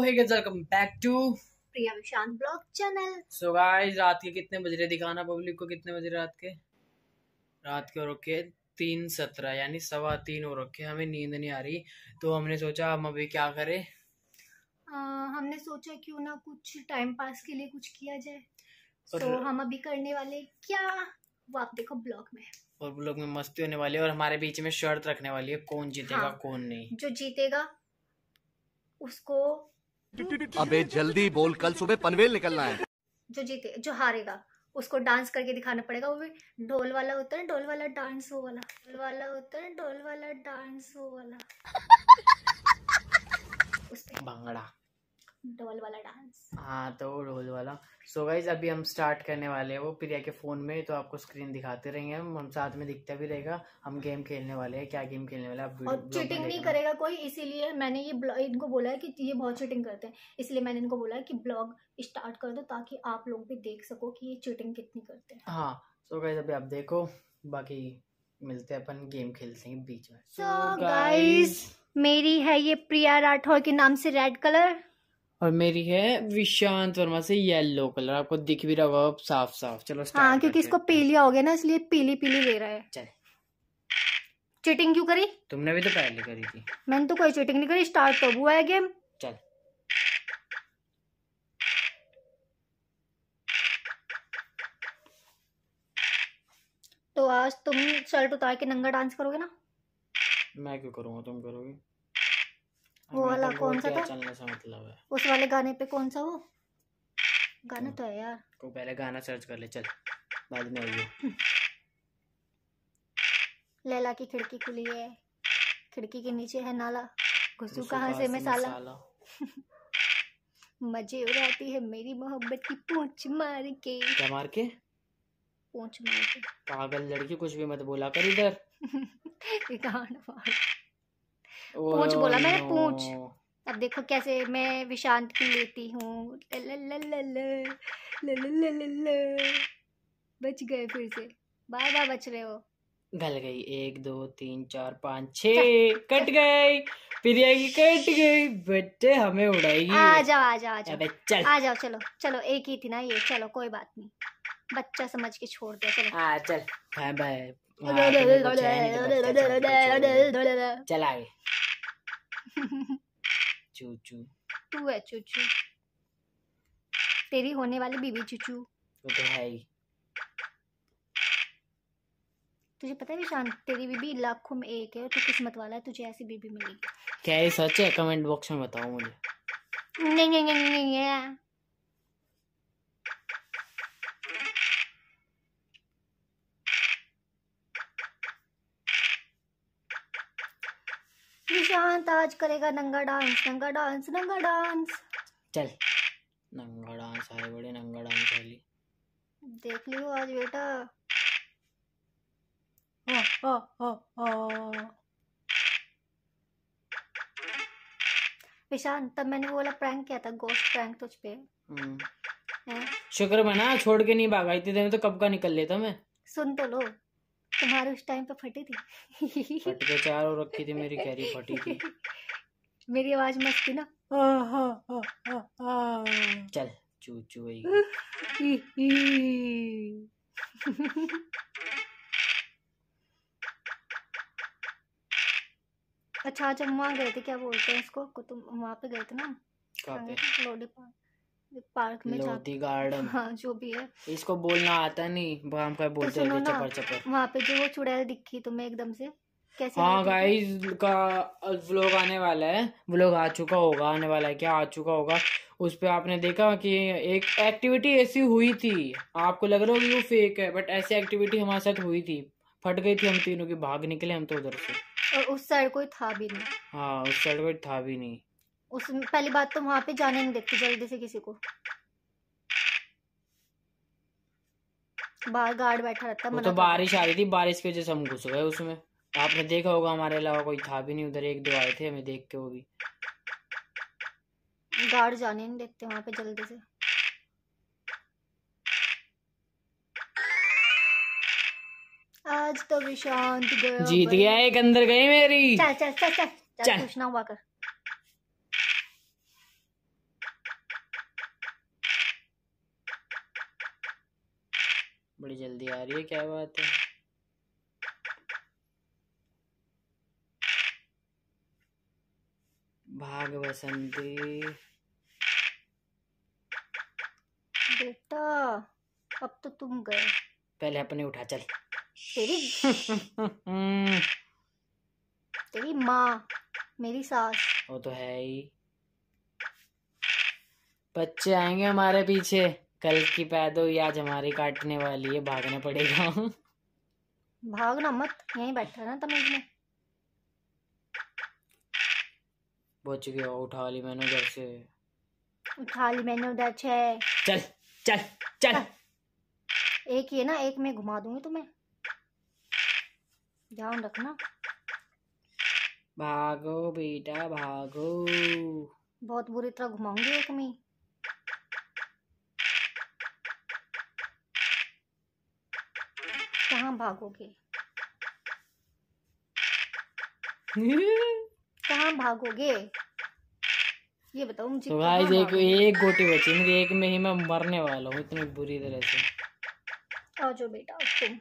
रात के कितने बज रहे दिखाना पब्लिक को कितने बज रहे रात के रात के और रखे तीन सत्रह यानी सवा तीन और रखे हमें नींद नहीं आ रही तो हमने सोचा हम अभी क्या करें आ, हमने सोचा क्यों ना कुछ टाइम पास के लिए कुछ किया जाए तो so, हम अभी करने वाले क्या वो आप देखो ब्लॉग में और ब्लॉग में मस्ती होने वाली है और हमारे बीच में शर्त रखने वाली है कौन जीतेगा हाँ, कौन नहीं जो जीतेगा उसको अबे जल्दी बोल कल सुबह पनवेल निकलना है जो जीते जो हारेगा उसको डांस करके दिखाना पड़ेगा वो भी ढोल वाला होता है ढोल वाला डांस वो वाला ढोल वाला होता है ढोल वाला डांस वो वाला भांगड़ा ढोल वाला डांस हाँ तो वो ढोल वाला सो so गाइज अभी हम स्टार्ट करने वाले हैं वो प्रिया के फ़ोन में तो आपको स्क्रीन दिखाते रहेंगे हम हम साथ में दिखता भी रहेगा हम गेम खेलने वाले हैं क्या गेम खेलने वाले और चीटिंग नहीं करेगा कोई इसीलिए मैंने ये इनको बोला है कि ये बहुत चीटिंग करते हैं इसलिए मैंने इनको बोला है कि ब्लॉग स्टार्ट कर दो ताकि आप लोग भी देख सको कि ये चीटिंग कितनी करते हैं हाँ सो गाइज अभी आप देखो बाकी मिलते हैं अपन गेम खेलते हैं बीच में सो so, गाइस मेरी है ये प्रिया राठौर के नाम से रेड कलर और मेरी है विशांत वर्मा से येलो कलर आपको दिख भी रहा होगा अब साफ साफ चलो हाँ क्योंकि इसको पीलिया हो गया ना इसलिए पीली पीली दे रहा है चल चीटिंग क्यों करी तुमने भी तो पहले करी थी मैंने तो कोई चीटिंग नहीं करी स्टार्ट तो हुआ है गेम चल तो आज तुम शर्ट उतार के नंगा डांस करोगे ना मैं क्यों करूंगा तुम करोगे वो वाला तो कौन सा था चलने अच्छा से मतलब है उस वाले गाने पे कौन सा वो गाना तो है यार को पहले गाना सर्च कर ले चल बाद में आइए लैला की खिड़की खुली है खिड़की के नीचे है नाला घुसू कहाँ से मैं साला, साला। मजे उड़ाती है मेरी मोहब्बत की पूछ मार के क्या मार के पूछ मार के पागल लड़की कुछ भी मत बोला कर इधर ये गाना मार पूछ बोला मैंने पूछ अब देखो कैसे मैं विशांत की लेती हूँ बच गए फिर से बार बार बच रहे हो गल गई एक दो तीन चार पाँच छ कट गई प्रिया की कट गई बेटे हमें उड़ाएगी आ जाओ आ जाओ आ जाओ चल आ जाओ चलो चलो एक ही थी ना ये चलो कोई बात नहीं बच्चा समझ के छोड़ दिया चलो हाँ चल बाय बाय चला आगे चूचू तू है चूचू तेरी होने वाली बीवी चूचू वो तो है ही तुझे पता है विशांत तेरी बीबी लाखों में एक है तो किस्मत वाला है तुझे ऐसी बीबी मिलेगी क्या ये सच है कमेंट बॉक्स में बताओ मुझे नहीं नहीं नहीं, नहीं, नहीं, नहीं, नहीं, नहीं, नहीं, नहीं, नहीं निशांत आज करेगा नंगा डांस नंगा डांस नंगा डांस चल नंगा डांस आए बड़े नंगा डांस वाली देख लियो आज बेटा ओ ओ ओ ओ विशांत तब मैंने वो वाला प्रैंक किया था गोस्ट प्रैंक तुझ पे हम्म। शुक्र बना छोड़ के नहीं भागा इतनी देर में तो कब का निकल लेता मैं सुन तो लो तुम्हारे उस टाइम पे फटी थी फट के चार और रखी थी मेरी कैरी फटी थी मेरी आवाज मस्त थी ना चल चू चू अच्छा आज हम वहाँ गए थे क्या बोलते हैं इसको तुम वहाँ पे गए थे ना लोडी पार्क पार्क में लोधी गार्डन हाँ जो भी है इसको बोलना आता नहीं हम क्या तो बोलते तो हैं चपर चपर वहाँ पे जो वो चुड़ैल दिखी तुम्हें एकदम से कैसे हाँ गाइस का व्लॉग आने वाला है व्लॉग आ चुका होगा आने वाला है क्या आ चुका होगा उस पर आपने देखा कि एक एक्टिविटी ऐसी हुई थी आपको लग रहा होगी वो फेक है बट ऐसी एक्टिविटी हमारे साथ हुई थी फट गई थी हम तीनों की भाग निकले हम तो उधर से और उस साइड कोई था भी नहीं हाँ उस साइड कोई था भी नहीं उसमें पहली बात तो वहां पे जाने नहीं देती जल्दी से किसी को बाहर गार्ड बैठा रहता वो तो बारिश आ रही थी बारिश की वजह से हम घुस गए उसमें आपने देखा होगा हमारे अलावा कोई था भी नहीं उधर एक दो आए थे हमें देख के वो भी गार्ड जाने नहीं देते वहाँ पे जल्दी से आज तो विशांत जीत गया एक अंदर गई मेरी चल चल चल चल चल कुछ ना हुआ कर बड़ी जल्दी आ रही है क्या बात है भाग बसंती बेटा अब तो तुम गए पहले अपने उठा चल तेरी तेरी माँ मेरी सास वो तो है ही बच्चे आएंगे हमारे पीछे कल की पैदोई आज हमारी काटने वाली है भागना पड़ेगा भागना मत यहीं बैठा ना तमीज में बच गया उठा ली मैंने उधर से उठा ली मैंने उधर से चल चल चल एक है ना एक में घुमा दूंगी तुम्हें ध्यान रखना भागो बेटा भागो बहुत बुरी तरह घुमाऊंगी एक में कहाँ भागोगे कहाँ भागोगे ये बताओ मुझे तो भाई देखो एक गोटी बची मेरी एक में ही मैं मरने वाला हूँ इतनी बुरी तरह से आ जाओ बेटा तुम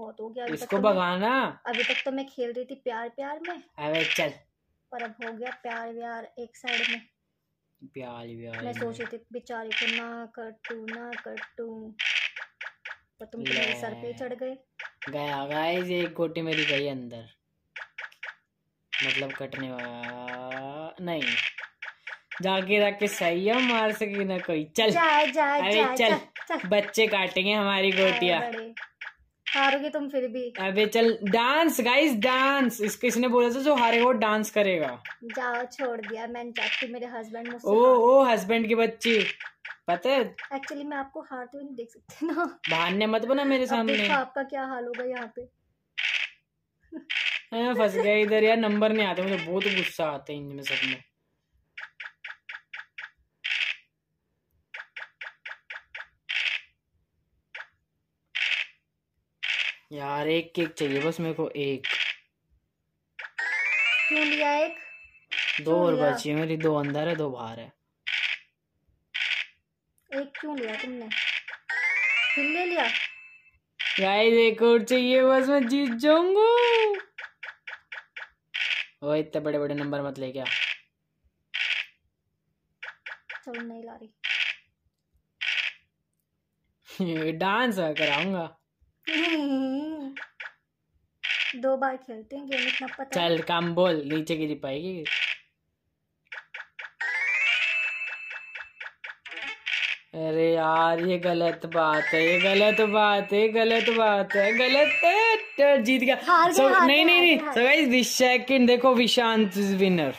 बहुत हो गया इसको तो भगाना अभी तक तो मैं खेल रही थी प्यार प्यार में अरे चल पर अब हो गया प्यार व्यार एक साइड में प्यार व्यार मैं सोच रही थी बेचारी को ना कर तू ना कर तू पर तुम तो मेरे सर पे चढ़ गए गया गाइस एक गोटी मेरी गई अंदर मतलब कटने वाला नहीं जाके जाके सही है मार सकी ना कोई चल जा, जा, अरे जा, चल, चल, चल बच्चे काटेंगे हमारी गोटिया हारोगे तुम फिर भी अबे चल डांस गाइस डांस इस किसने बोला था जो हारे वो डांस करेगा जाओ छोड़ दिया मैंने जाती मेरे हस्बैंड ओ ओ हस्बैंड की बच्ची पता है एक्चुअली मैं आपको हार तो नहीं देख सकती ना बहाने मत बना मेरे सामने आपका क्या हाल होगा यहाँ पे फस हाँ, फंस गया इधर यार नंबर नहीं आते मुझे बहुत गुस्सा आता है इनमें सब में यार एक केक चाहिए बस मेरे को एक क्यों लिया एक दो और बची है मेरी दो अंदर है दो बाहर है एक क्यों लिया तुमने फिर ले लिया गाइस एक और चाहिए बस मैं जीत जाऊंगा ओए इतने बड़े बड़े नंबर मत ले क्या चल नहीं ला रही डांस कराऊंगा दो बार खेलते हैं गेम इतना पता चल कम बोल नीचे गिरी पाएगी अरे यार ये गलत बात है ये गलत बात है गलत बात है गलत है जीत गया so, नहीं नहीं नहीं सो गाइस दिस सेकंड देखो विशांत इज विनर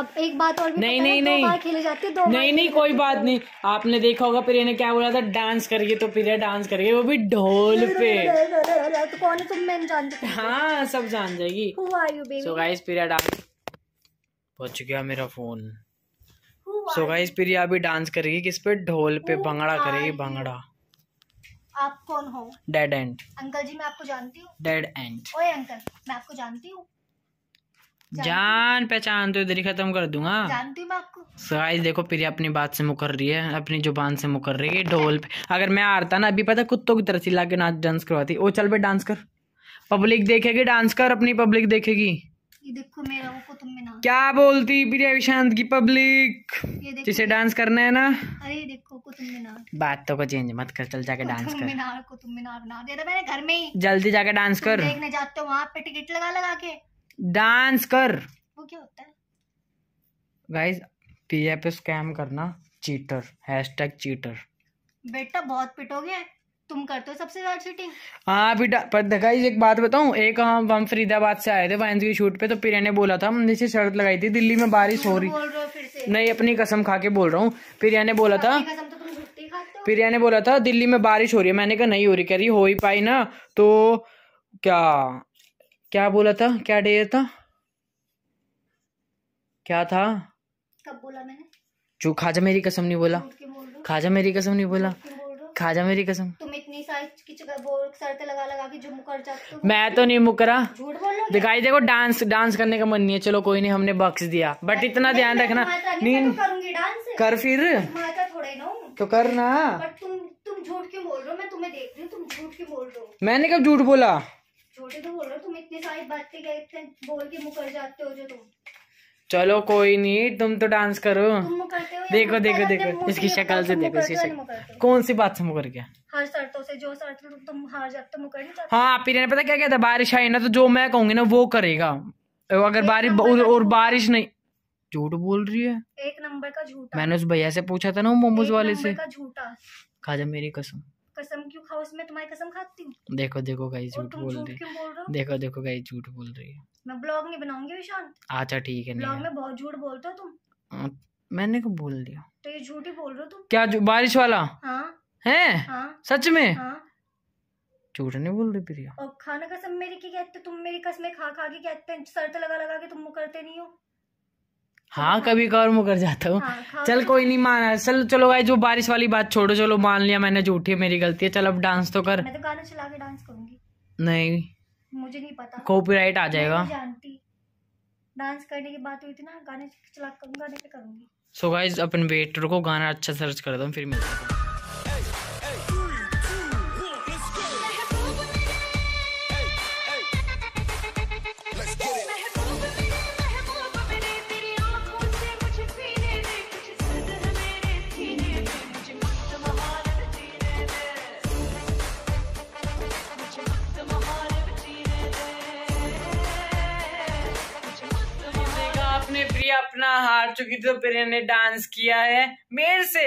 अब एक बात और भी नहीं नहीं नहीं खेले जाते दो नहीं नहीं नहीं कोई बात नहीं आपने देखा होगा प्रिया ने क्या बोला था डांस करिए तो प्रिया डांस करिए वो भी ढोल पे तो कौन है तुम मैं जान हाँ सब जान जाएगी सो गाइस प्रिया डांस पहुंच गया मेरा फोन सो गाइस फिर अभी डांस करेगी किस पे ढोल पे भंगड़ा हाँ करेगी भंगड़ा आप कौन हो डेड एंड अंकल जी मैं आपको जानती हूँ डेड एंड ओए अंकल मैं आपको जानती हूँ जान पहचान तो इधर ही खत्म कर दूंगा जानती मैं आपको गाइस देखो प्रिया अपनी बात से मुकर रही है अपनी जुबान से मुकर रही है ढोल पे अगर मैं आता ना अभी पता कुत्तों की तरह चिल्ला के नाच डांस करवाती ओ चल बे डांस कर पब्लिक देखेगी डांस कर अपनी पब्लिक देखेगी ये देखो मेरा को तुम क्या बोलती प्रिया विशांत की पब्लिक जिसे डांस करना है ना अरे देखो को तुम में बात तो को चेंज मत कर चल जाके डांस कर मीनार को तुम मीनार बना दिया था मैंने घर में ही जल्दी जाके डांस कर देखने जाते हो वहाँ पे टिकट लगा लगा के डांस कर वो क्या होता है गाइस पीए स्कैम करना चीटर हैशटैग चीटर बेटा बहुत पिटोगे तुम करते हो सबसे ज्यादा चीटिंग हाँ बेटा पर देखा एक बात बताऊँ एक हम हाँ, हम फरीदाबाद से आए थे वाइन्स की शूट पे तो फिर इन्हें बोला था हमने से शर्त लगाई थी दिल्ली में बारिश हो रही नहीं अपनी कसम खा के बोल रहा हूँ फिर इन्हें बोला था फिर तो इन्हें बोला था दिल्ली में बारिश हो रही है मैंने कहा नहीं हो रही कह रही हो ही पाई ना तो क्या क्या बोला था क्या डे था क्या था कब बोला मैंने जो खाजा मेरी कसम नहीं बोला खाजा मेरी कसम नहीं बोला खा जा मेरी कसम तुम इतनी सारी शर्तें लगा लगा के जो मुकर जाते तो मैं तो नहीं मुकरा झूठ बोलो दिखाई देखो डांस डांस करने का मन नहीं है चलो कोई नहीं हमने बक्स दिया बट इतना ध्यान तो रखना नींद तो कर फिर तो, तो कर ना तुम तुम झूठ क्यों बोल रहे हो मैं तुम्हें देख रही हूँ तुम झूठ क्यों बोल रहे हो मैंने कब झूठ बोला झूठे तो बोल रहे हो तुम इतनी सारी बातें बोल के मुकर जाते हो जो तुम चलो कोई नहीं तुम तो डांस करो देखो देखो देखो इसकी शक्ल से देखो इसकी शक्ल कौन सी बात से मुकर गया हाँ पीरिया ने पता क्या कहता बारिश आई ना तो जो मैं कहूंगी ना वो करेगा तो अगर बारिश और बारिश नहीं झूठ बोल रही है एक नंबर का झूठ मैंने उस भैया से पूछा था ना मोमोज वाले से झूठा खा जा मेरी कसम कसम क्यों खाओ इसमें तुम्हारी कसम खाती हूँ देखो देखो गाई झूठ बोल रही देखो देखो गाई झूठ बोल रही है मैं ब्लॉग नहीं बनाऊंगी विशांत अच्छा ठीक है ब्लॉग में बहुत झूठ बोलते हो तुम मैंने को बोल दिया तो ये झूठ ही बोल रहे हो तुम क्या बारिश वाला हाँ? है हाँ। सच में हाँ। झूठ नहीं बोल रही प्रिया और खाना कसम मेरी की कहते तुम मेरी कसमें खा खा के कहते सर तो लगा लगा के तुम करते नहीं हो हाँ कभी कभार मुकर जाता हूँ हाँ, हाँ, चल कोई नहीं माना चल चलो भाई जो बारिश वाली बात छोड़ो चलो मान लिया मैंने झूठी मेरी गलती है चल अब डांस तो कर मैं तो गाना चला के डांस करूंगी नहीं मुझे नहीं पता कॉपीराइट आ जाएगा डांस करने की बात हुई थी ना गाने चला करूंगा करूंगी सो गाइस अपन वेटर को गाना अच्छा सर्च कर दो फिर मिलते हैं चुकी तो फिर इन्हें डांस किया है मेर से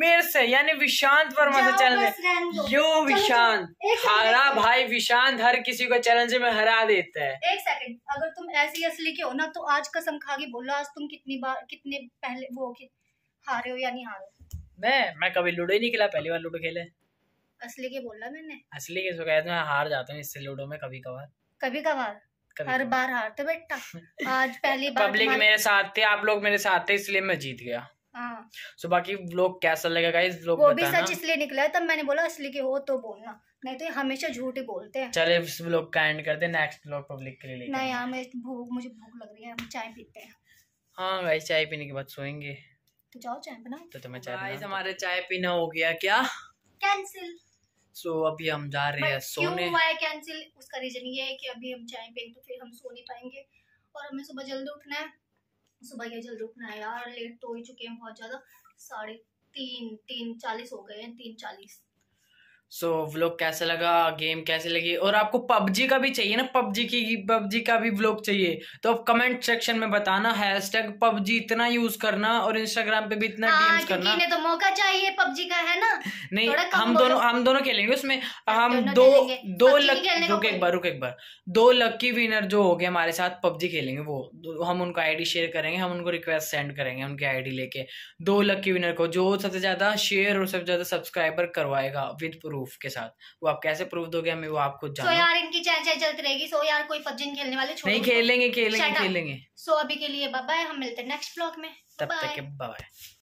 मेर से यानी विशांत वर्मा से चैलेंज यो विशांत हरा भाई विशांत हर किसी को चैलेंज में हरा देता है एक सेकंड अगर तुम ऐसी असली के हो ना तो आज कसम खा के बोलो आज तुम कितनी बार कितने पहले वो के हारे हो या नहीं हारे मैं मैं कभी लूडो ही नहीं खेला पहली बार लूडो खेले असली के बोला मैंने असली के सो मैं हार जाता हूँ इससे लूडो में कभी कभार कभी कभार हर बार हारते तो बेटा आज पहली बार पब्लिक मेरे साथ थे आप लोग मेरे साथ थे इसलिए मैं जीत गया सो हाँ। बाकी व्लॉग कैसा लगा गाइस व्लॉग वो भी सच इसलिए निकला तब मैंने बोला असली के हो तो बोलना नहीं तो ये हमेशा झूठ ही बोलते हैं चले इस व्लॉग का एंड करते नेक्स्ट व्लॉग पब्लिक के लिए नहीं यार हाँ, मैं भूख मुझे भूख लग रही है हम चाय पीते हैं हां गाइस चाय पीने के बाद सोएंगे तो जाओ चाय बनाओ तो तुम्हें तो चाय गाइस हमारे चाय पीना हो गया क्या कैंसिल सो so, अभी हम जा रहे हैं सोने हुआ है कैंसिल उसका रीजन ये है कि अभी हम चाय पे तो फिर हम सो नहीं पाएंगे और हमें सुबह जल्दी उठना है सुबह ये जल्दी उठना है यार लेट तो हो ही चुके हैं बहुत ज़्यादा साढ़े तीन तीन चालीस हो गए हैं तीन चालीस सो so, व्लॉग कैसे लगा गेम कैसे लगी और आपको पबजी का भी चाहिए ना पबजी की पबजी का भी व्लॉग चाहिए तो आप कमेंट सेक्शन में बताना हैश टैग पबजी इतना यूज करना और इंस्टाग्राम पे भी इतना हाँ, करना इन्हें तो मौका चाहिए पबजी का है ना नहीं हम दोनों हम दोनों खेलेंगे उसमें हम दो दो लकी रुक एक बार रुक एक बार दो लकी विनर जो हो गए हमारे साथ पबजी खेलेंगे वो हम उनको आईडी शेयर करेंगे हम उनको रिक्वेस्ट सेंड करेंगे उनकी आईडी लेके दो लक्की विनर को जो सबसे ज्यादा शेयर और सबसे ज्यादा सब्सक्राइबर करवाएगा विद प्रूफ प्रूफ के साथ वो आप कैसे प्रूफ दोगे हमें वो आप खुद जानो so यार इनकी चाय चाय चलती रहेगी सो so यार कोई पबजी खेलने वाले नहीं खेलेंगे खेलेंगे खेलेंगे सो so, अभी के लिए बाय हम मिलते हैं नेक्स्ट ब्लॉग में तब तक के बाय